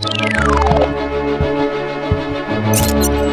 Thank you.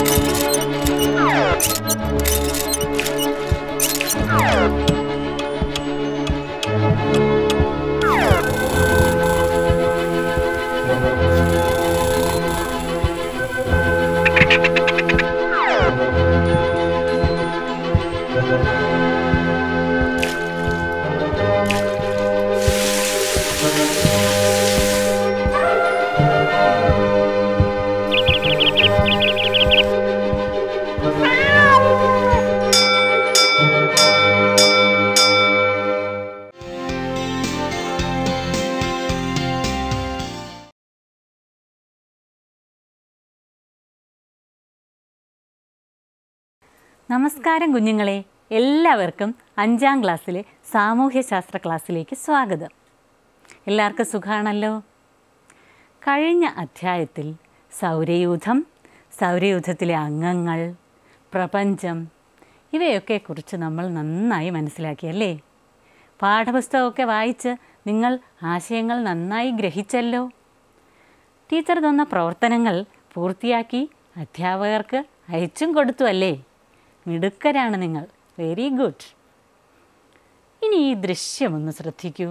നമസ്കാരം കുഞ്ഞുങ്ങളെ എല്ലാവർക്കും അഞ്ചാം ക്ലാസ്സിലെ സാമൂഹ്യശാസ്ത്ര ക്ലാസ്സിലേക്ക് സ്വാഗതം എല്ലാവർക്കും സുഖമാണല്ലോ കഴിഞ്ഞ അധ്യായത്തിൽ സൗരയൂഥം സൗരയൂഥത്തിലെ അംഗങ്ങൾ പ്രപഞ്ചം ഇവയൊക്കെക്കുറിച്ച് നമ്മൾ നന്നായി മനസ്സിലാക്കി അല്ലേ പാഠപുസ്തകമൊക്കെ വായിച്ച് നിങ്ങൾ ആശയങ്ങൾ നന്നായി ഗ്രഹിച്ചല്ലോ ടീച്ചർ തന്ന പ്രവർത്തനങ്ങൾ പൂർത്തിയാക്കി അധ്യാപകർക്ക് അയച്ചും കൊടുത്തു അല്ലേ മിടുക്കരാണ് നിങ്ങൾ വെരി ഗുഡ് ഇനി ഈ ദൃശ്യമൊന്ന് ശ്രദ്ധിക്കൂ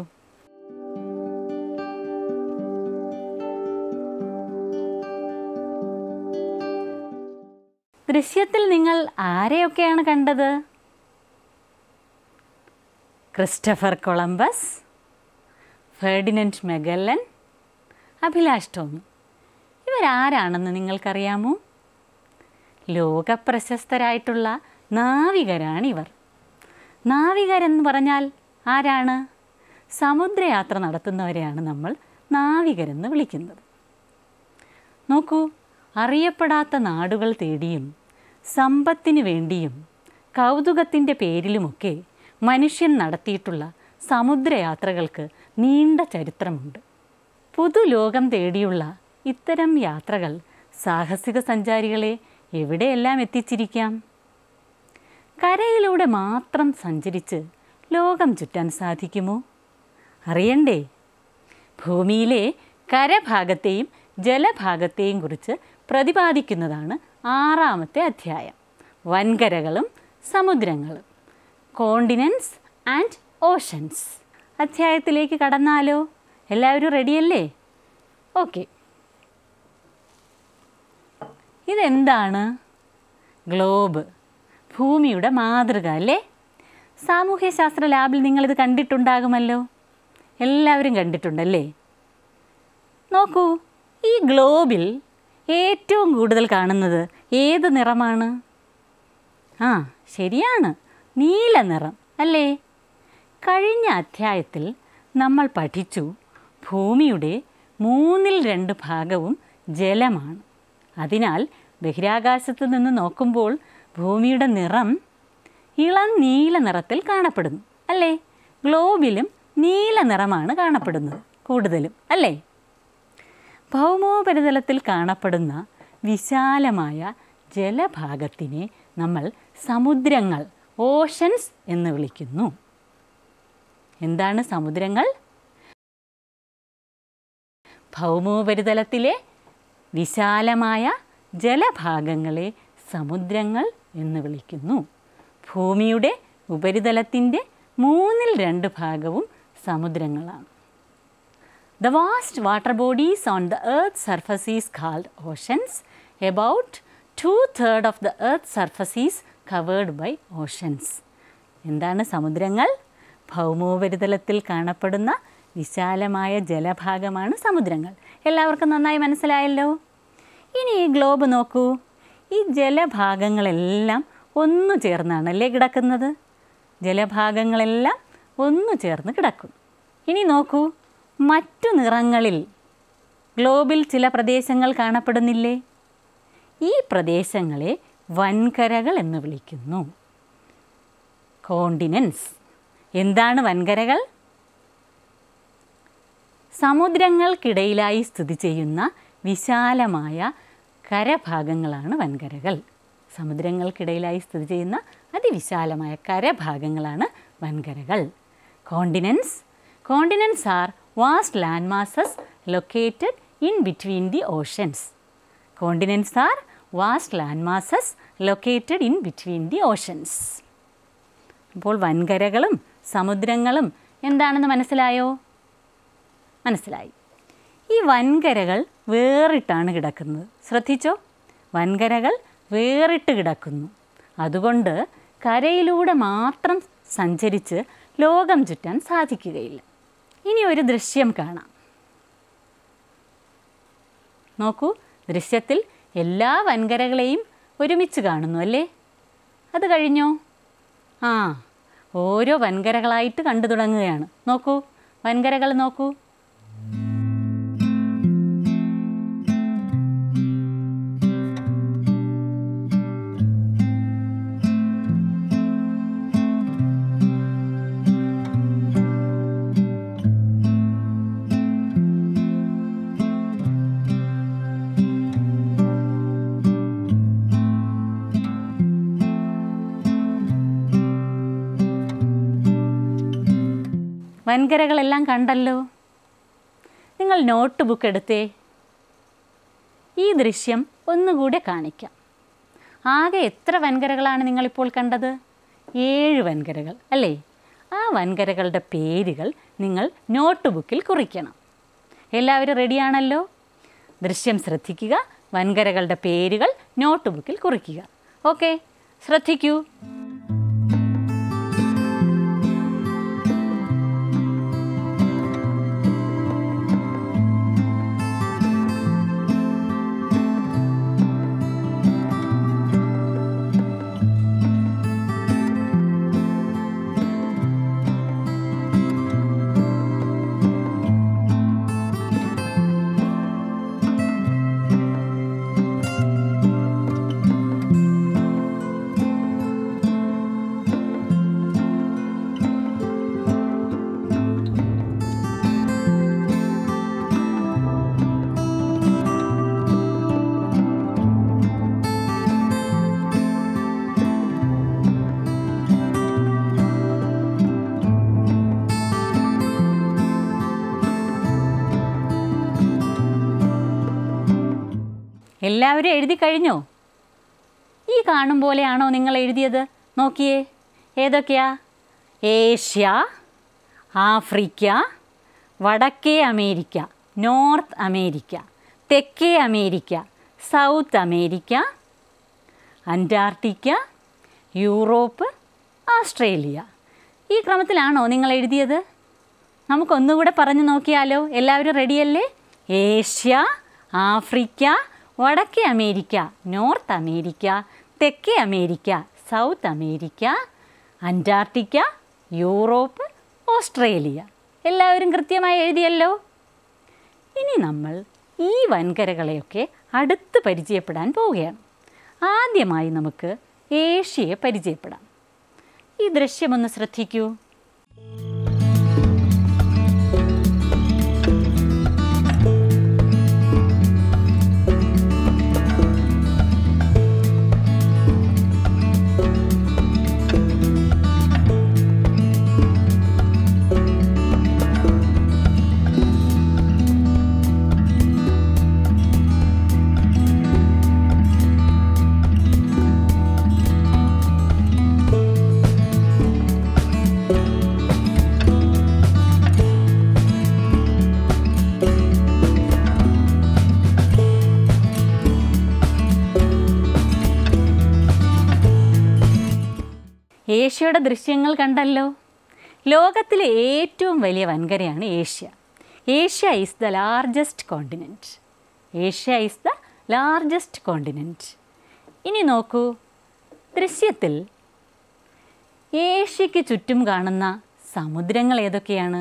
ദൃശ്യത്തിൽ നിങ്ങൾ ആരെയൊക്കെയാണ് കണ്ടത് Christopher Columbus Ferdinand Magellan Abhilash Tommy ഇവരാരാണെന്ന് നിങ്ങൾക്കറിയാമോ ലോകപ്രശസ്തരായിട്ടുള്ള നാവികരാണിവർ നാവികരെന്ന് പറഞ്ഞാൽ ആരാണ് സമുദ്രയാത്ര നടത്തുന്നവരെയാണ് നമ്മൾ നാവികരെന്ന് വിളിക്കുന്നത് നോക്കൂ അറിയപ്പെടാത്ത നാടുകൾ തേടിയും സമ്പത്തിനു വേണ്ടിയും കൗതുകത്തിൻ്റെ പേരിലുമൊക്കെ മനുഷ്യൻ നടത്തിയിട്ടുള്ള സമുദ്രയാത്രകൾക്ക് നീണ്ട ചരിത്രമുണ്ട് പുതുലോകം തേടിയുള്ള ഇത്തരം യാത്രകൾ സാഹസിക സഞ്ചാരികളെ എവിടെയെല്ലാം എത്തിച്ചിരിക്കാം കരയിലൂടെ മാത്രം സഞ്ചരിച്ച് ലോകം ചുറ്റാൻ സാധിക്കുമോ അറിയണ്ടേ ഭൂമിയിലെ കരഭാഗത്തെയും ജലഭാഗത്തെയും കുറിച്ച് പ്രതിപാദിക്കുന്നതാണ് ആറാമത്തെ അധ്യായം വൻകരകളും സമുദ്രങ്ങളും കോണ്ടിനൻസ് ആൻഡ് ഓഷൻസ് അധ്യായത്തിലേക്ക് കടന്നാലോ എല്ലാവരും റെഡിയല്ലേ ഓക്കെ ഇതെന്താണ് ഗ്ലോബ് ഭൂമിയുടെ മാതൃക അല്ലേ സാമൂഹ്യശാസ്ത്ര ലാബിൽ നിങ്ങളിത് കണ്ടിട്ടുണ്ടാകുമല്ലോ എല്ലാവരും കണ്ടിട്ടുണ്ടല്ലേ നോക്കൂ ഈ ഗ്ലോബിൽ ഏറ്റവും കൂടുതൽ കാണുന്നത് ഏത് നിറമാണ് ആ ശരിയാണ് നീല നിറം അല്ലേ കഴിഞ്ഞ അധ്യായത്തിൽ നമ്മൾ പഠിച്ചു ഭൂമിയുടെ മൂന്നിൽ രണ്ട് ഭാഗവും ജലമാണ് അതിനാൽ ബഹിരാകാശത്ത് നിന്ന് നോക്കുമ്പോൾ ഭൂമിയുടെ നിറം ഇളം നീല നിറത്തിൽ കാണപ്പെടുന്നു അല്ലേ ഗ്ലോബിലും നീല നിറമാണ് കാണപ്പെടുന്നത് കൂടുതലും അല്ലേ ഭൗമോപരിതലത്തിൽ കാണപ്പെടുന്ന വിശാലമായ ജലഭാഗത്തിനെ നമ്മൾ സമുദ്രങ്ങൾ ഓഷൻസ് എന്ന് വിളിക്കുന്നു എന്താണ് സമുദ്രങ്ങൾ ഭൗമോപരിതലത്തിലെ വിശാലമായ ജലഭാഗങ്ങളെ സമുദ്രങ്ങൾ എന്ന് വിളിക്കുന്നു ഭൂമിയുടെ ഉപരിതലത്തിൻ്റെ മൂന്നിൽ രണ്ട് ഭാഗവും സമുദ്രങ്ങളാണ് the vast water bodies on the earth surface is called oceans about two third of the earth surface is covered by oceans എന്താണ് സമുദ്രങ്ങൾ ഭൗമോപരിതലത്തിൽ കാണപ്പെടുന്ന വിശാലമായ ജലഭാഗമാണ് സമുദ്രങ്ങൾ എല്ലാവർക്കും നന്നായി മനസ്സിലായല്ലോ ഇനി ഈ ഗ്ലോബ് നോക്കൂ ഈ ജലഭാഗങ്ങളെല്ലാം ഒന്നു ചേർന്നാണല്ലേ കിടക്കുന്നത് ജലഭാഗങ്ങളെല്ലാം ഒന്നു ചേർന്ന് കിടക്കും ഇനി നോക്കൂ മറ്റു നിറങ്ങളിൽ ഗ്ലോബിൽ ചില പ്രദേശങ്ങൾ കാണപ്പെടുന്നില്ലേ ഈ പ്രദേശങ്ങളെ വൻകരകൾ എന്ന് വിളിക്കുന്നു കോണ്ടിനൻസ് എന്താണ് വൻകരകൾ സമുദ്രങ്ങൾക്കിടയിലായി സ്ഥിതി ചെയ്യുന്ന വിശാലമായ കരഭാഗങ്ങളാണ് വൻകരകൾ സമുദ്രങ്ങൾക്കിടയിലായി സ്ഥിതി ചെയ്യുന്ന അതിവിശാലമായ കരഭാഗങ്ങളാണ് വൻകരകൾ continents continents are vast land masses located in between the oceans continents are vast land masses located in between the oceans അപ്പോൾ വൻകരകളും സമുദ്രങ്ങളും എന്താണെന്ന് മനസ്സിലായോ മനസ്സിലായി ഈ വൻകരകൾ വേറിട്ടാണ് കിടക്കുന്നത് ശ്രദ്ധിച്ചോ വൻകരകൾ വേറിട്ട് കിടക്കുന്നു അതുകൊണ്ട് കരയിലൂടെ മാത്രം സഞ്ചരിച്ച് ലോകം ചുറ്റാൻ സാധിക്കുകയില്ല ഇനി ഒരു ദൃശ്യം കാണാം നോക്കൂ ദൃശ്യത്തിൽ എല്ലാ വൻകരകളെയും ഒരുമിച്ച് കാണുന്നു അല്ലേ അത് കഴിഞ്ഞോ ആ ഓരോ വൻകരകളായിട്ട് കണ്ടു തുടങ്ങുകയാണ് നോക്കൂ വൻകരകൾ നോക്കൂ വൻകരകളെല്ലാം കണ്ടല്ലോ നിങ്ങൾ നോട്ട് ബുക്ക് എടുത്തേ ഈ ദൃശ്യം ഒന്നുകൂടെ കാണിക്കാം ആകെ എത്ര വൻകരകളാണ് നിങ്ങളിപ്പോൾ കണ്ടത് ഏഴ് വൻകരകൾ അല്ലേ ആ വൻകരകളുടെ പേരുകൾ നിങ്ങൾ നോട്ട് ബുക്കിൽ കുറിക്കണം എല്ലാവരും റെഡിയാണല്ലോ ദൃശ്യം ശ്രദ്ധിക്കുക വൻകരകളുടെ പേരുകൾ നോട്ട് ബുക്കിൽ കുറിക്കുക ഓക്കെ ശ്രദ്ധിക്കൂ എല്ലാവരും എഴുതി കഴിഞ്ഞോ ഈ കാണും പോലെയാണോ നിങ്ങൾ എഴുതിയത് നോക്കിയേ ഏതൊക്കെയാ ഏഷ്യ ആഫ്രിക്ക വടക്കേ അമേരിക്ക നോർത്ത് അമേരിക്ക തെക്കേ America South America Antarctica Europe Australia ഈ ക്രമത്തിലാണോ നിങ്ങൾ എഴുതിയത് നമുക്കൊന്നുകൂടെ പറഞ്ഞു നോക്കിയാലോ എല്ലാവരും റെഡിയല്ലേ ഏഷ്യ ആഫ്രിക്ക വടക്കേ അമേരിക്ക നോർത്ത് അമേരിക്ക തെക്കേ America South America Antarctica Europe Australia എല്ലാവരും കൃത്യമായി എഴുതിയല്ലോ ഇനി നമ്മൾ ഈ വൻകരകളെയൊക്കെ അടുത്ത് പരിചയപ്പെടാൻ പോവുകയാണ് ആദ്യമായി നമുക്ക് ഏഷ്യയെ പരിചയപ്പെടാം ഈ ദൃശ്യമൊന്ന് ശ്രദ്ധിക്കൂ ഏഷ്യയുടെ ദൃശ്യങ്ങൾ കണ്ടല്ലോ ലോകത്തിലെ ഏറ്റവും വലിയ വൻകരയാണ് Asia Asia is the largest continent Asia is the largest continent ഇനി നോക്കൂ ദൃശ്യത്തിൽ ഏഷ്യയ്ക്ക് ചുറ്റും കാണുന്ന സമുദ്രങ്ങൾ ഏതൊക്കെയാണ്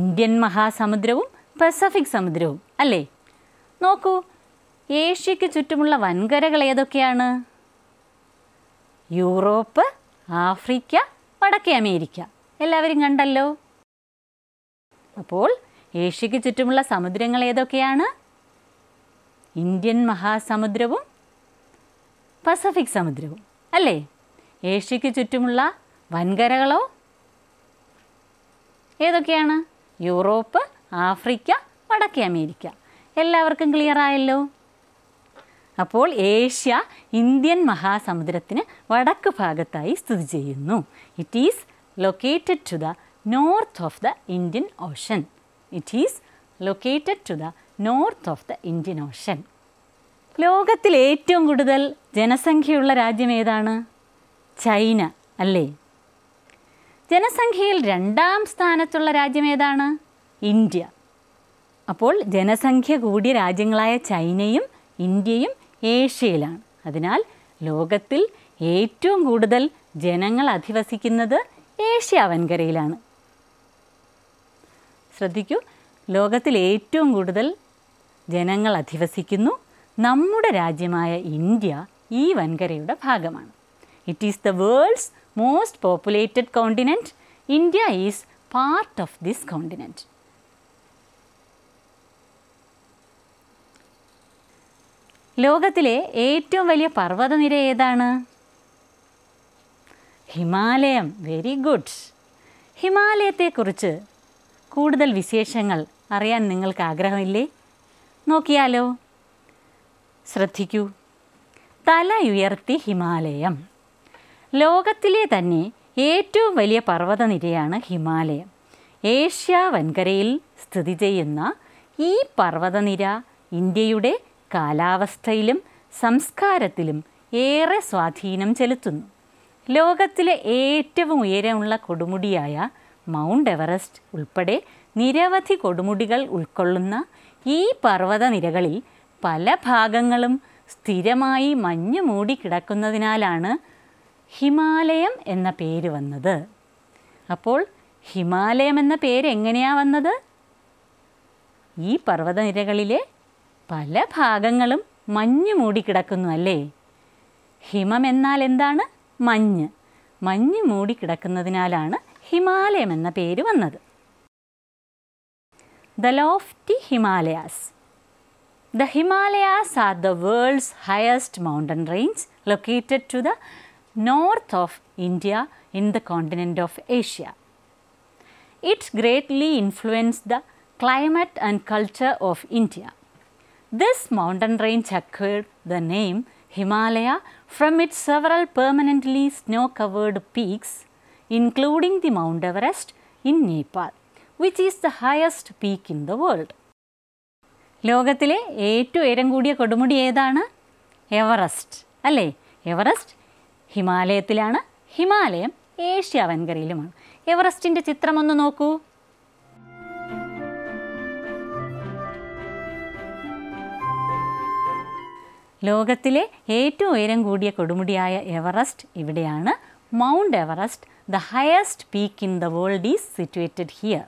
ഇന്ത്യൻ മഹാസമുദ്രവും പസഫിക് സമുദ്രവും അല്ലേ നോക്കൂ ഏഷ്യയ്ക്ക് ചുറ്റുമുള്ള വൻകരകൾ ഏതൊക്കെയാണ് യൂറോപ്പ് ആഫ്രിക്ക വടക്കേ അമേരിക്ക എല്ലാവരും കണ്ടല്ലോ അപ്പോൾ ഏഷ്യയ്ക്ക് ചുറ്റുമുള്ള സമുദ്രങ്ങൾ ഏതൊക്കെയാണ് ഇന്ത്യൻ മഹാസമുദ്രവും പസഫിക് സമുദ്രവും അല്ലേ ഏഷ്യയ്ക്ക് ചുറ്റുമുള്ള വൻകരകളോ ഏതൊക്കെയാണ് യൂറോപ്പ് ആഫ്രിക്ക വടക്കേ അമേരിക്ക എല്ലാവർക്കും ക്ലിയർ ആയല്ലോ അപ്പോൾ ഏഷ്യ ഇന്ത്യൻ മഹാസമുദ്രത്തിന് വടക്ക് ഭാഗത്തായി സ്ഥിതി ചെയ്യുന്നു it is located to the north of the Indian ocean it is located to the north of the Indian ocean ലോകത്തിൽ ഏറ്റവും കൂടുതൽ ജനസംഖ്യയുള്ള രാജ്യം ഏതാണ് ചൈന അല്ലേ ജനസംഖ്യയിൽ രണ്ടാം സ്ഥാനത്തുള്ള രാജ്യം ഏതാണ് ഇന്ത്യ അപ്പോൾ ജനസംഖ്യ കൂടിയ രാജ്യങ്ങളായ ചൈനയും ഇന്ത്യയും ഏഷ്യയിലാണ് അതിനാൽ ലോകത്തിൽ ഏറ്റവും കൂടുതൽ ജനങ്ങൾ അധിവസിക്കുന്നത് ഏഷ്യ വൻകരയിലാണ് ശ്രദ്ധിക്കൂ ലോകത്തിൽ ഏറ്റവും കൂടുതൽ ജനങ്ങൾ അധിവസിക്കുന്നു നമ്മുടെ രാജ്യമായ ഇന്ത്യ ഈ വൻകരയുടെ ഭാഗമാണ് it is the world's most populated continent India is part of this continent ലോകത്തിലെ ഏറ്റവും വലിയ പർവ്വതനിര ഏതാണ് ഹിമാലയം വെരി ഗുഡ് ഹിമാലയത്തെക്കുറിച്ച് കൂടുതൽ വിശേഷങ്ങൾ അറിയാൻ നിങ്ങൾക്ക് ആഗ്രഹമില്ലേ നോക്കിയാലോ ശ്രദ്ധിക്കൂ തല ഉയർത്തി ഹിമാലയം ലോകത്തിലെ തന്നെ ഏറ്റവും വലിയ പർവ്വതനിരയാണ് ഹിമാലയം ഏഷ്യ വൻകരയിൽ സ്ഥിതി ചെയ്യുന്ന ഈ പർവ്വതനിര ഇന്ത്യയുടെ കാലാവസ്ഥയിലും സംസ്കാരത്തിലും ഏറെ സ്വാധീനം ചെലുത്തുന്നു ലോകത്തിലെ ഏറ്റവും ഉയരമുള്ള കൊടുമുടിയായ മൗണ്ട് എവറസ്റ്റ് ഉൾപ്പെടെ നിരവധി കൊടുമുടികൾ ഉൾക്കൊള്ളുന്ന ഈ പർവ്വതനിരകളിൽ പല ഭാഗങ്ങളും സ്ഥിരമായി മഞ്ഞ് മൂടി കിടക്കുന്നതിനാലാണ് ഹിമാലയം എന്ന പേര് വന്നത് അപ്പോൾ ഹിമാലയം എന്ന പേര് എങ്ങനെയാണ് വന്നത് ഈ പർവ്വതനിരകളിലെ പല ഭാഗങ്ങളും മഞ്ഞ് മൂടിക്കിടക്കുന്നു അല്ലേ ഹിമം എന്നാൽ എന്താണ് മഞ്ഞ് മഞ്ഞ് മൂടിക്കിടക്കുന്നതിനാലാണ് ഹിമാലയം എന്ന പേര് വന്നത് the lofty Himalayas the Himalayas are the world's highest mountain range located to the north of India in the continent of Asia it's greatly influence the climate and culture of India This mountain range acquired the name Himalaya from its several permanently snow-covered peaks including the Mount Everest in Nepal which is the highest peak in the world. ലോകത്തിലെ ഏറ്റവും ഉയരം കൂടിയ കൊടുമുടി ഏതാണ് Everest അല്ലേ Everest ഹിമാലയത്തിലാണ് ഹിമാലയം Asia വൻകരയിലുമാണ് എവറസ്റ്റിൻ്റെ ചിത്രം ഒന്ന് നോക്കൂ ലോകത്തിലെ ഏറ്റവും ഉയരം കൂടിയ കൊടുമുടിയായ എവറസ്റ്റ് ഇവിടെയാണ് mount Everest the highest peak in the world is situated here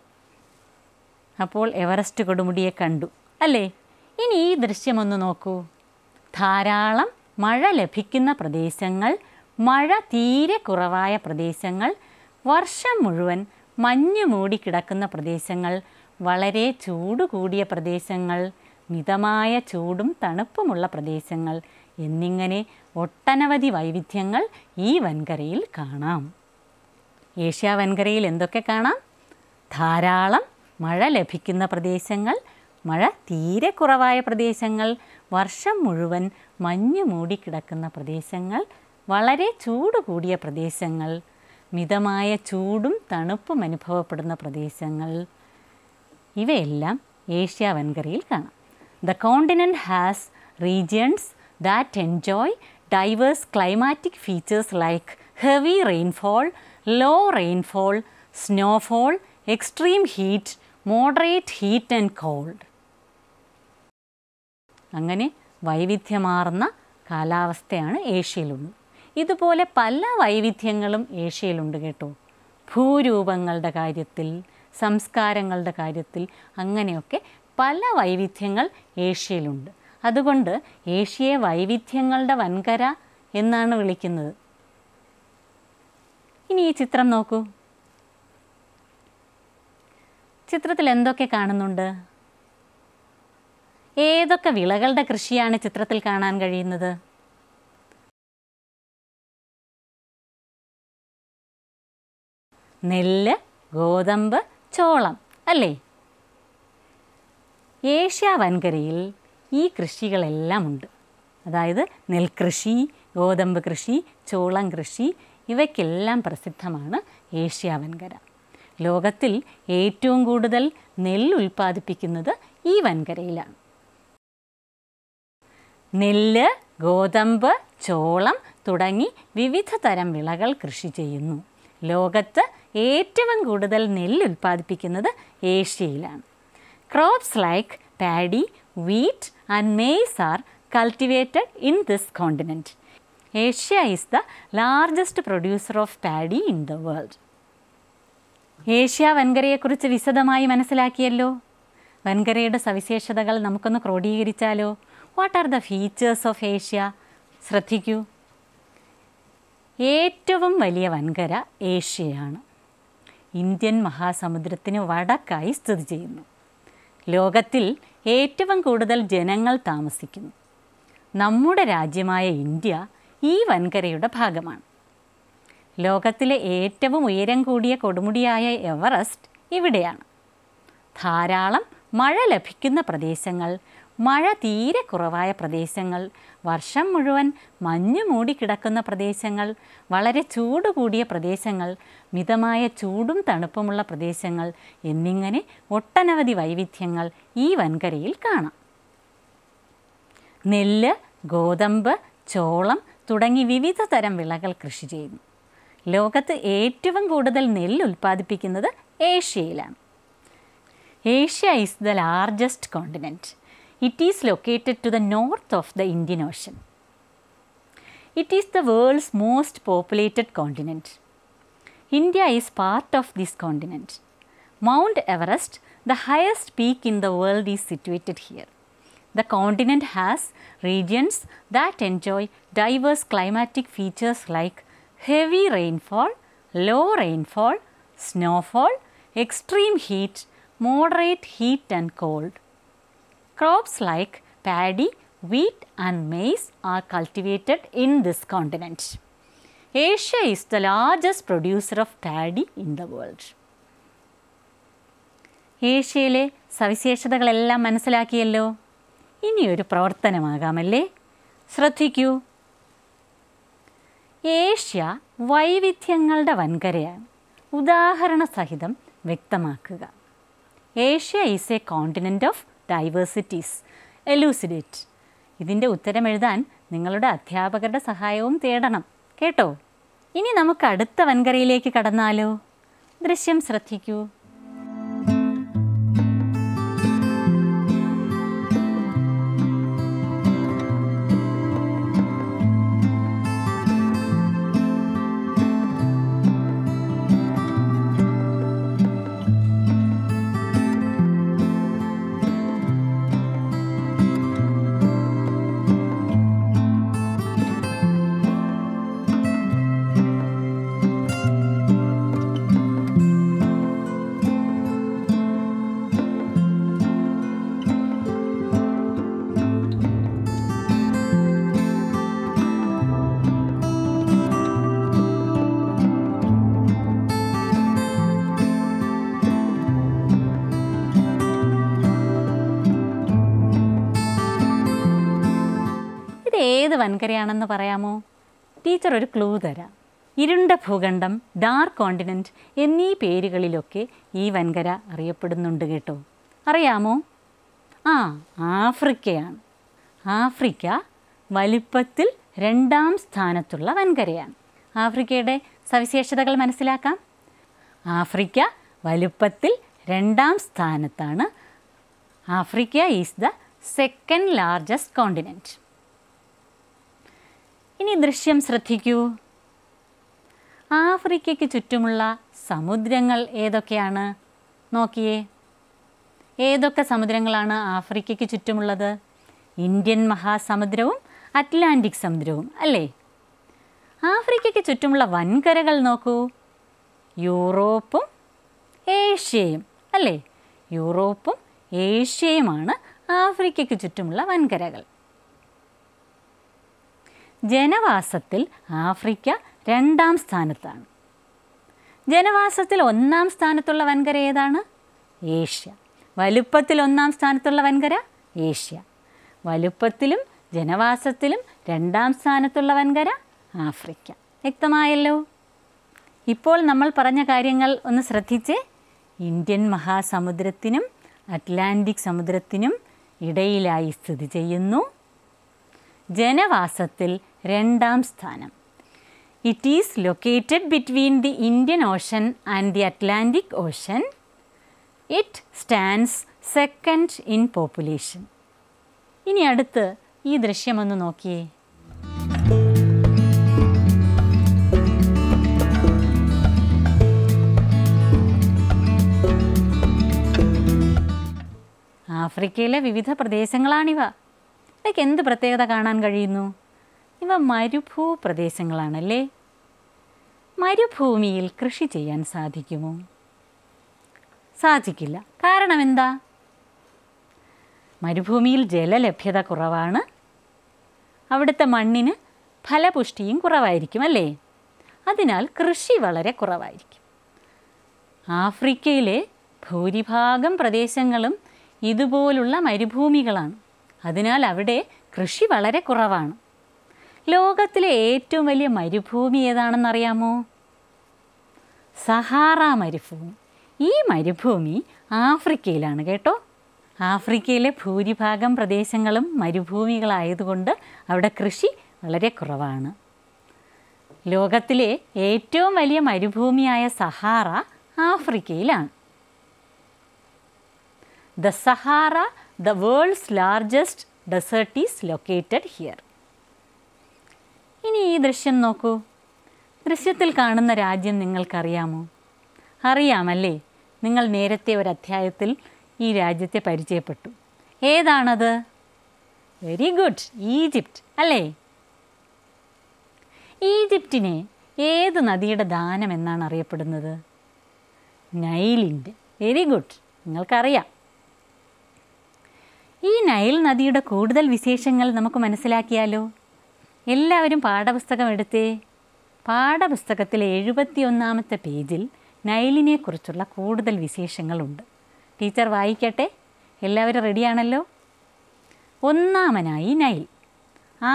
അപ്പോൾ എവറസ്റ്റ് കൊടുമുടിയെ കണ്ടു അല്ലേ ഇനി ഈ ദൃശ്യമൊന്ന് നോക്കൂ ധാരാളം മഴ ലഭിക്കുന്ന പ്രദേശങ്ങൾ മഴ തീരെ കുറവായ പ്രദേശങ്ങൾ വർഷം മുഴുവൻ മഞ്ഞ് മൂടിക്കിടക്കുന്ന പ്രദേശങ്ങൾ വളരെ ചൂട് കൂടിയ പ്രദേശങ്ങൾ മിതമായ ചൂടും തണുപ്പുമുള്ള പ്രദേശങ്ങൾ എന്നിങ്ങനെ ഒട്ടനവധി വൈവിധ്യങ്ങൾ ഈ വൻകരയിൽ കാണാം ഏഷ്യ വൻകരയിൽ എന്തൊക്കെ കാണാം ധാരാളം മഴ ലഭിക്കുന്ന പ്രദേശങ്ങൾ മഴ തീരെ കുറവായ പ്രദേശങ്ങൾ വർഷം മുഴുവൻ മഞ്ഞ് മൂടിക്കിടക്കുന്ന പ്രദേശങ്ങൾ വളരെ ചൂട് കൂടിയ പ്രദേശങ്ങൾ മിതമായ ചൂടും തണുപ്പും അനുഭവപ്പെടുന്ന പ്രദേശങ്ങൾ ഇവയെല്ലാം ഏഷ്യ വൻകരയിൽ കാണാം The continent has regions that enjoy diverse climatic features like heavy rainfall, low rainfall, snowfall, extreme heat, moderate heat and cold. അങ്ങനെ വൈവിധ്യമാർന്ന കാലാവസ്ഥയാണ് ഏഷ്യയിലുള്ളത് ഇതുപോലെ പല വൈവിധ്യങ്ങളും ഏഷ്യയിലുണ്ട് കേട്ടോ ഭൂരൂപങ്ങളുടെ കാര്യത്തിൽ സംസ്കാരങ്ങളുടെ കാര്യത്തിൽ അങ്ങനെയൊക്കെ പല വൈവിധ്യങ്ങൾ ഏഷ്യയിലുണ്ട് അതുകൊണ്ട് ഏഷ്യയെ വൈവിധ്യങ്ങളുടെ വൻകര എന്നാണ് വിളിക്കുന്നത് ഇനി ഈ ചിത്രം നോക്കൂ ചിത്രത്തിൽ എന്തൊക്കെ കാണുന്നുണ്ട് ഏതൊക്കെ വിളകളുടെ കൃഷിയാണ് ചിത്രത്തിൽ കാണാൻ കഴിയുന്നത് നെല്ല് ഗോതമ്പ് ചോളം അല്ലേ ഏഷ്യ വൻകരയിൽ ഈ കൃഷികളെല്ലാം ഉണ്ട് അതായത് നെൽകൃഷി ഗോതമ്പ് കൃഷി ചോളം കൃഷി ഇവയ്ക്കെല്ലാം പ്രസിദ്ധമാണ് ഏഷ്യ വൻകര ലോകത്തിൽ ഏറ്റവും കൂടുതൽ നെല്ല് ഉൽപ്പാദിപ്പിക്കുന്നത് ഈ വൻകരയിലാണ് നെല്ല് ഗോതമ്പ് ചോളം തുടങ്ങി വിവിധ തരം വിളകൾ കൃഷി ചെയ്യുന്നു ലോകത്ത് ഏറ്റവും കൂടുതൽ നെല്ല് ഉൽപ്പാദിപ്പിക്കുന്നത് ഏഷ്യയിലാണ് Crops like paddy, wheat and maize are cultivated in this continent. Asia is the largest producer of paddy in the world. Asia വൻകരയെക്കുറിച്ച് വിശദമായി മനസ്സിലാക്കിയല്ലോ വൻകരയുടെ സവിശേഷതകൾ നമുക്കൊന്ന് ക്രോഡീകരിച്ചാലോ what are the features of Asia ശ്രദ്ധിക്കൂ ഏറ്റവും വലിയ വൻകര ഏഷ്യയാണ് ഇന്ത്യൻ മഹാസമുദ്രത്തിന് വടക്കായി സ്ഥിതി ചെയ്യുന്നു ലോകത്തിൽ ഏറ്റവും കൂടുതൽ ജനങ്ങൾ താമസിക്കുന്നു നമ്മുടെ രാജ്യമായ ഇന്ത്യ ഈ വൻകരയുടെ ഭാഗമാണ് ലോകത്തിലെ ഏറ്റവും ഉയരം കൂടിയ കൊടുമുടിയായ എവറസ്റ്റ് ഇവിടെയാണ് ധാരാളം മഴ ലഭിക്കുന്ന പ്രദേശങ്ങൾ മഴ തീരെ കുറവായ പ്രദേശങ്ങൾ വർഷം മുഴുവൻ മഞ്ഞ് മൂടിക്കിടക്കുന്ന പ്രദേശങ്ങൾ വളരെ ചൂട് കൂടിയ പ്രദേശങ്ങൾ മിതമായ ചൂടും തണുപ്പുമുള്ള പ്രദേശങ്ങൾ എന്നിങ്ങനെ ഒട്ടനവധി വൈവിധ്യങ്ങൾ ഈ വൻകരയിൽ കാണാം നെല്ല് ഗോതമ്പ് ചോളം തുടങ്ങി വിവിധ തരം വിളകൾ കൃഷി ചെയ്യുന്നു ലോകത്ത് ഏറ്റവും കൂടുതൽ നെല്ല് ഉൽപ്പാദിപ്പിക്കുന്നത് ഏഷ്യയിലാണ് Asia is the largest continent It is located to the north of the Indian Ocean. It is the world's most populated continent. India is part of this continent. Mount Everest, the highest peak in the world is situated here. The continent has regions that enjoy diverse climatic features like heavy rainfall, low rainfall, snowfall, extreme heat, moderate heat and cold. Crops like paddy, wheat and maize are cultivated in this continent. Asia is the largest producer of paddy in the world. ഏഷ്യയിലെ സവിശേഷതകളെല്ലാം മനസ്സിലാക്കിയല്ലോ ഇനിയൊരു പ്രവർത്തനമാകാമല്ലേ ശ്രദ്ധിക്കൂ Asia വൈവിധ്യങ്ങളുടെ വൻകരയാണ് ഉദാഹരണ സഹിതം വ്യക്തമാക്കുക Asia is a continent of diversities elucidate ഇതിൻ്റെ എഴുതാൻ നിങ്ങളുടെ അധ്യാപകരുടെ സഹായവും തേടണം കേട്ടോ ഇനി നമുക്ക് അടുത്ത വൻകരയിലേക്ക് കടന്നാലോ ദൃശ്യം ശ്രദ്ധിക്കൂ വൻകരയാണെന്ന് പറയാമോ ടീച്ചർ ഒരു ക്ലൂ തരാം ഇരുണ്ട ഭൂഖണ്ഡം ഡാർക്ക് കോണ്ടിനൻറ്റ് എന്നീ പേരുകളിലൊക്കെ ഈ വൻകര അറിയപ്പെടുന്നുണ്ട് കേട്ടോ അറിയാമോ ആ ആഫ്രിക്കയാണ് ആഫ്രിക്ക വലിപ്പത്തിൽ രണ്ടാം സ്ഥാനത്തുള്ള വൻകരയാണ് ആഫ്രിക്കയുടെ സവിശേഷതകൾ മനസ്സിലാക്കാം ആഫ്രിക്ക വലുപ്പത്തിൽ രണ്ടാം സ്ഥാനത്താണ് Africa is the second largest continent ഇനി ദൃശ്യം ശ്രദ്ധിക്കൂ ആഫ്രിക്കയ്ക്ക് ചുറ്റുമുള്ള സമുദ്രങ്ങൾ ഏതൊക്കെയാണ് നോക്കിയേ ഏതൊക്കെ സമുദ്രങ്ങളാണ് ആഫ്രിക്കയ്ക്ക് ചുറ്റുമുള്ളത് ഇന്ത്യൻ മഹാസമുദ്രവും അറ്റ്ലാന്റിക് സമുദ്രവും അല്ലേ ആഫ്രിക്കയ്ക്ക് ചുറ്റുമുള്ള വൻകരകൾ നോക്കൂ യൂറോപ്പും ഏഷ്യയും അല്ലേ യൂറോപ്പും ഏഷ്യയുമാണ് ആഫ്രിക്കയ്ക്ക് ചുറ്റുമുള്ള വൻകരകൾ ജനവാസത്തിൽ ആഫ്രിക്ക രണ്ടാം സ്ഥാനത്താണ് ജനവാസത്തിൽ ഒന്നാം സ്ഥാനത്തുള്ള വൻകര ഏതാണ് ഏഷ്യ വലുപ്പത്തിൽ ഒന്നാം സ്ഥാനത്തുള്ള വൻകര ഏഷ്യ വലുപ്പത്തിലും ജനവാസത്തിലും രണ്ടാം സ്ഥാനത്തുള്ള വൻകര ആഫ്രിക്ക വ്യക്തമായല്ലോ ഇപ്പോൾ നമ്മൾ പറഞ്ഞ കാര്യങ്ങൾ ഒന്ന് ശ്രദ്ധിച്ച് ഇന്ത്യൻ മഹാസമുദ്രത്തിനും അറ്റ്ലാന്റിക് സമുദ്രത്തിനും ഇടയിലായി സ്ഥിതി ചെയ്യുന്നു ജനവാസത്തിൽ രണ്ടാം സ്ഥാനം it is located between the Indian ocean and the Atlantic ocean it stands second in population ഇനി അടുത്ത് ഈ ദൃശ്യമൊന്ന് നോക്കിയേ ആഫ്രിക്കയിലെ വിവിധ പ്രദേശങ്ങളാണിവ ഇവയ്ക്ക് എന്ത് പ്രത്യേകത കാണാൻ കഴിയുന്നു ഇവ മരുഭൂ പ്രദേശങ്ങളാണല്ലേ മരുഭൂമിയിൽ കൃഷി ചെയ്യാൻ സാധിക്കുമോ സാധിക്കില്ല കാരണം എന്താ മരുഭൂമിയിൽ ജലലഭ്യത കുറവാണ് അവിടുത്തെ മണ്ണിന് ഫലപുഷ്ടിയും കുറവായിരിക്കും അല്ലേ അതിനാൽ കൃഷി വളരെ കുറവായിരിക്കും ആഫ്രിക്കയിലെ ഭൂരിഭാഗം പ്രദേശങ്ങളും ഇതുപോലുള്ള മരുഭൂമികളാണ് അതിനാൽ അവിടെ കൃഷി വളരെ കുറവാണ് ലോകത്തിലെ ഏറ്റവും വലിയ മരുഭൂമി ഏതാണെന്നറിയാമോ സഹാറ മരുഭൂമി ഈ മരുഭൂമി ആഫ്രിക്കയിലാണ് കേട്ടോ ആഫ്രിക്കയിലെ ഭൂരിഭാഗം പ്രദേശങ്ങളും മരുഭൂമികളായതുകൊണ്ട് അവിടെ കൃഷി വളരെ കുറവാണ് ലോകത്തിലെ ഏറ്റവും വലിയ മരുഭൂമിയായ സഹാറ ആഫ്രിക്കയിലാണ് the Sahara the world's largest desert is located here ഇനി ഈ ദൃശ്യം നോക്കൂ ദൃശ്യത്തിൽ കാണുന്ന രാജ്യം നിങ്ങൾക്കറിയാമോ അറിയാമല്ലേ നിങ്ങൾ നേരത്തെ ഒരു അധ്യായത്തിൽ ഈ രാജ്യത്തെ പരിചയപ്പെട്ടു ഏതാണത് വെരി ഗുഡ് ഈജിപ്റ്റ് അല്ലേ ഈജിപ്റ്റിനെ ഏത് നദിയുടെ ദാനം എന്നാണ് അറിയപ്പെടുന്നത് നൈലിൻ്റെ വെരി ഗുഡ് നിങ്ങൾക്കറിയാം ഈ നൈൽ നദിയുടെ കൂടുതൽ വിശേഷങ്ങൾ നമുക്ക് മനസ്സിലാക്കിയാലോ എല്ലാവരും പാഠപുസ്തകം എടുത്തേ പാഠപുസ്തകത്തിലെ എഴുപത്തിയൊന്നാമത്തെ പേജിൽ നൈലിനെക്കുറിച്ചുള്ള കൂടുതൽ വിശേഷങ്ങളുണ്ട് ടീച്ചർ വായിക്കട്ടെ എല്ലാവരും റെഡിയാണല്ലോ ഒന്നാമനായി നൈൽ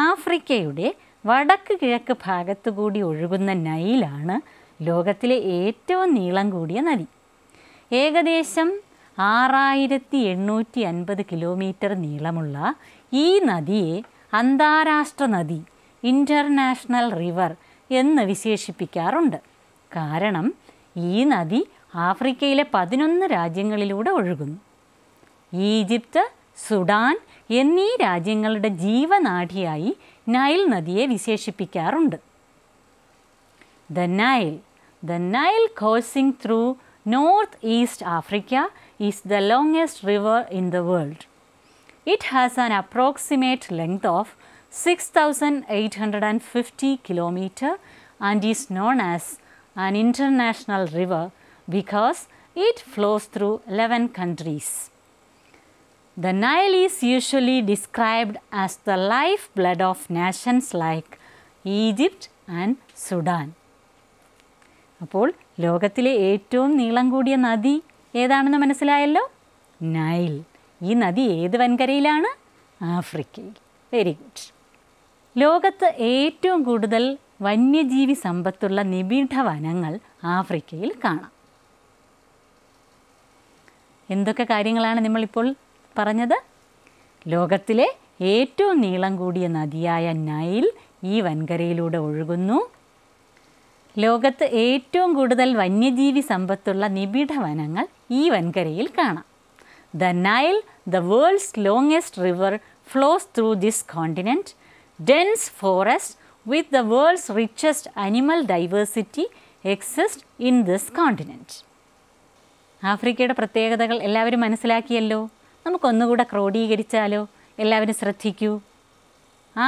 ആഫ്രിക്കയുടെ വടക്ക് കിഴക്ക് ഭാഗത്തുകൂടി ഒഴുകുന്ന നൈലാണ് ലോകത്തിലെ ഏറ്റവും നീളം കൂടിയ നദി ഏകദേശം ആറായിരത്തി എണ്ണൂറ്റി അൻപത് കിലോമീറ്റർ നീളമുള്ള ഈ നദിയെ അന്താരാഷ്ട്ര നദി ഇൻ്റർനാഷണൽ റിവർ എന്ന് വിശേഷിപ്പിക്കാറുണ്ട് കാരണം ഈ നദി ആഫ്രിക്കയിലെ പതിനൊന്ന് രാജ്യങ്ങളിലൂടെ ഒഴുകുന്നു ഈജിപ്ത് സുഡാൻ എന്നീ രാജ്യങ്ങളുടെ ജീവനാഡിയായി നൈൽ നദിയെ വിശേഷിപ്പിക്കാറുണ്ട് the Nile the Nile coursing through north east Africa is the longest river in the world it has an approximate length of 6,850 kilometer and is known as an international river because it flows through 11 countries. The Nile is usually described as the lifeblood of nations like Egypt and Sudan. അപ്പോൾ logatile ഏറ്റവും നീളം nadi? നദി ഏതാണെന്ന് മനസ്സിലായല്ലോ Nile ഈ നദി ഏത് വൻകരയിലാണ് ആഫ്രിക്കയിൽ വെരി ഗുഡ് ലോകത്ത് ഏറ്റവും കൂടുതൽ വന്യജീവി സമ്പത്തുള്ള നിബിഡ വനങ്ങൾ ആഫ്രിക്കയിൽ കാണാം എന്തൊക്കെ കാര്യങ്ങളാണ് നമ്മളിപ്പോൾ പറഞ്ഞത് ലോകത്തിലെ ഏറ്റവും നീളം കൂടിയ നദിയായ നൈൽ ഈ വൻകരയിലൂടെ ഒഴുകുന്നു ലോകത്ത് ഏറ്റവും കൂടുതൽ വന്യജീവി സമ്പത്തുള്ള നിബിഡ വനങ്ങൾ ഈ വൻകരയിൽ കാണാം the Nile the world's longest river flows through this continent dense forests with the world's richest animal diversity exist in this continent. ആഫ്രിക്കയുടെ പ്രത്യേകതകൾ എല്ലാവരും മനസ്സിലാക്കിയല്ലോ നമുക്കൊന്നുകൂടെ ക്രോഡീകരിച്ചാലോ എല്ലാവരും ശ്രദ്ധിക്കൂ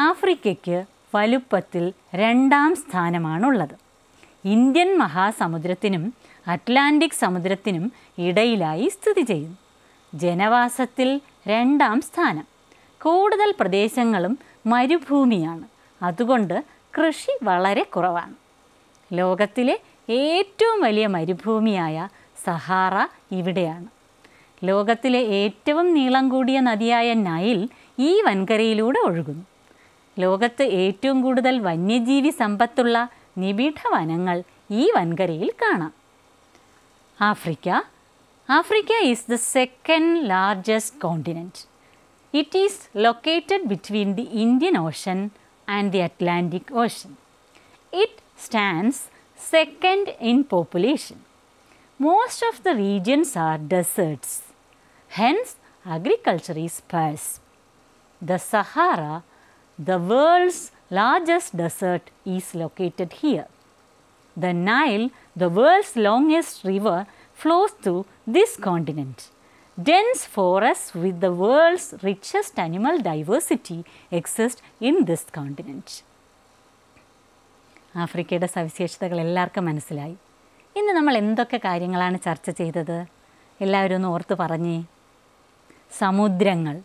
ആഫ്രിക്കയ്ക്ക് വലുപ്പത്തിൽ രണ്ടാം സ്ഥാനമാണുള്ളത് ഇന്ത്യൻ മഹാസമുദ്രത്തിനും അറ്റ്ലാന്റിക് സമുദ്രത്തിനും ഇടയിലായി സ്ഥിതി ചെയ്യുന്നു ജനവാസത്തിൽ രണ്ടാം സ്ഥാനം കൂടുതൽ പ്രദേശങ്ങളും മരുഭൂമിയാണ് അതുകൊണ്ട് കൃഷി വളരെ കുറവാണ് ലോകത്തിലെ ഏറ്റവും വലിയ മരുഭൂമിയായ സഹാറ ഇവിടെയാണ് ലോകത്തിലെ ഏറ്റവും നീളം കൂടിയ നദിയായ നൈൽ ഈ വൻകരയിലൂടെ ഒഴുകുന്നു ലോകത്ത് ഏറ്റവും കൂടുതൽ വന്യജീവി സമ്പത്തുള്ള നിബിഡ വനങ്ങൾ ഈ വൻകരയിൽ കാണാം Africa Africa is the second largest continent It is located between the Indian Ocean and the Atlantic Ocean. It stands second in population. Most of the regions are deserts. Hence, agriculture is sparse. The Sahara, the world's largest desert is located here. The Nile, the world's longest river, flows through this continent. dense forests with the world's richest animal diversity exist in this continent. ആഫ്രിക്കയുടെ സവിശേഷതകൾ എല്ലാവർക്കും മനസ്സിലായി ഇന്ന് നമ്മൾ എന്തൊക്കെ കാര്യങ്ങളാണ് ചർച്ച ചെയ്തത് എല്ലാവരും ഒന്ന് ഓർത്ത് പറഞ്ഞേ സമുദ്രങ്ങൾ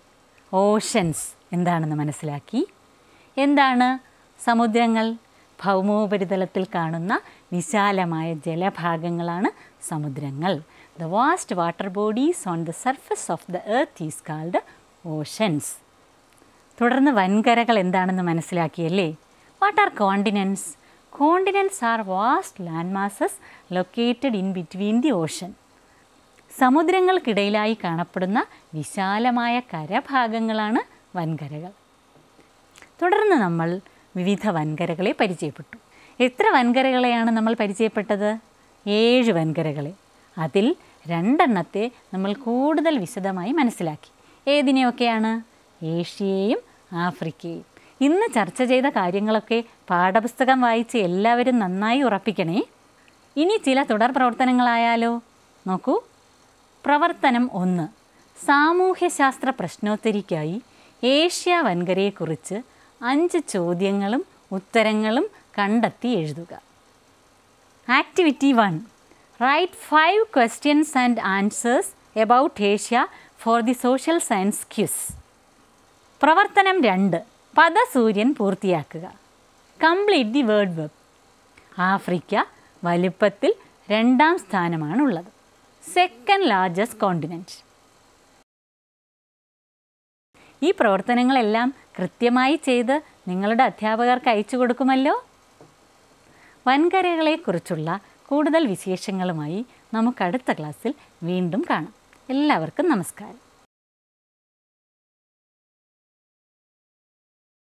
ഓഷൻസ് എന്താണെന്ന് മനസ്സിലാക്കി എന്താണ് സമുദ്രങ്ങൾ ഭൗമോപരിതലത്തിൽ കാണുന്ന വിശാലമായ ജലഭാഗങ്ങളാണ് സമുദ്രങ്ങൾ The vast water bodies on the surface of the earth is called oceans. തുടർന്ന് വൻകരകൾ എന്താണെന്ന് മനസ്സിലാക്കിയല്ലേ what are continents continents are vast land masses located in between the ocean സമുദ്രങ്ങൾക്കിടയിലായി കാണപ്പെടുന്ന വിശാലമായ കരഭാഗങ്ങളാണ് വൻകരകൾ തുടർന്ന് നമ്മൾ വിവിധ വൻകരകളെ പരിചയപ്പെട്ടു എത്ര വൻകരകളെയാണ് നമ്മൾ പരിചയപ്പെട്ടത് ഏഴ് വൻകരകളെ അതിൽ രണ്ടെണ്ണത്തെ നമ്മൾ കൂടുതൽ വിശദമായി മനസ്സിലാക്കി ഏതിനെയൊക്കെയാണ് ഏഷ്യയെയും ആഫ്രിക്കയും ഇന്ന് ചർച്ച ചെയ്ത കാര്യങ്ങളൊക്കെ പാഠപുസ്തകം വായിച്ച് എല്ലാവരും നന്നായി ഉറപ്പിക്കണേ ഇനി ചില തുടർ പ്രവർത്തനങ്ങളായാലോ നോക്കൂ പ്രവർത്തനം ഒന്ന് സാമൂഹ്യശാസ്ത്ര പ്രശ്നോത്തരിക്കായി ഏഷ്യ വൻകരയെക്കുറിച്ച് അഞ്ച് ചോദ്യങ്ങളും ഉത്തരങ്ങളും കണ്ടെത്തി എഴുതുക activity one Write 5 questions and answers about Asia for the social science quiz. പ്രവർത്തനം രണ്ട് പദസൂര്യൻ പൂർത്തിയാക്കുക complete the word web Africa വലിപ്പത്തിൽ രണ്ടാം സ്ഥാനമാണുള്ളത് സെക്കൻഡ് ലാർജസ്റ്റ് കോണ്ടിനെൻറ്റ് ഈ പ്രവർത്തനങ്ങളെല്ലാം കൃത്യമായി ചെയ്ത് നിങ്ങളുടെ അധ്യാപകർക്ക് അയച്ചു കൊടുക്കുമല്ലോ വൻകരകളെക്കുറിച്ചുള്ള കൂടുതൽ വിശേഷങ്ങളുമായി നമുക്കടുത്ത ക്ലാസ്സിൽ വീണ്ടും കാണാം എല്ലാവർക്കും നമസ്കാരം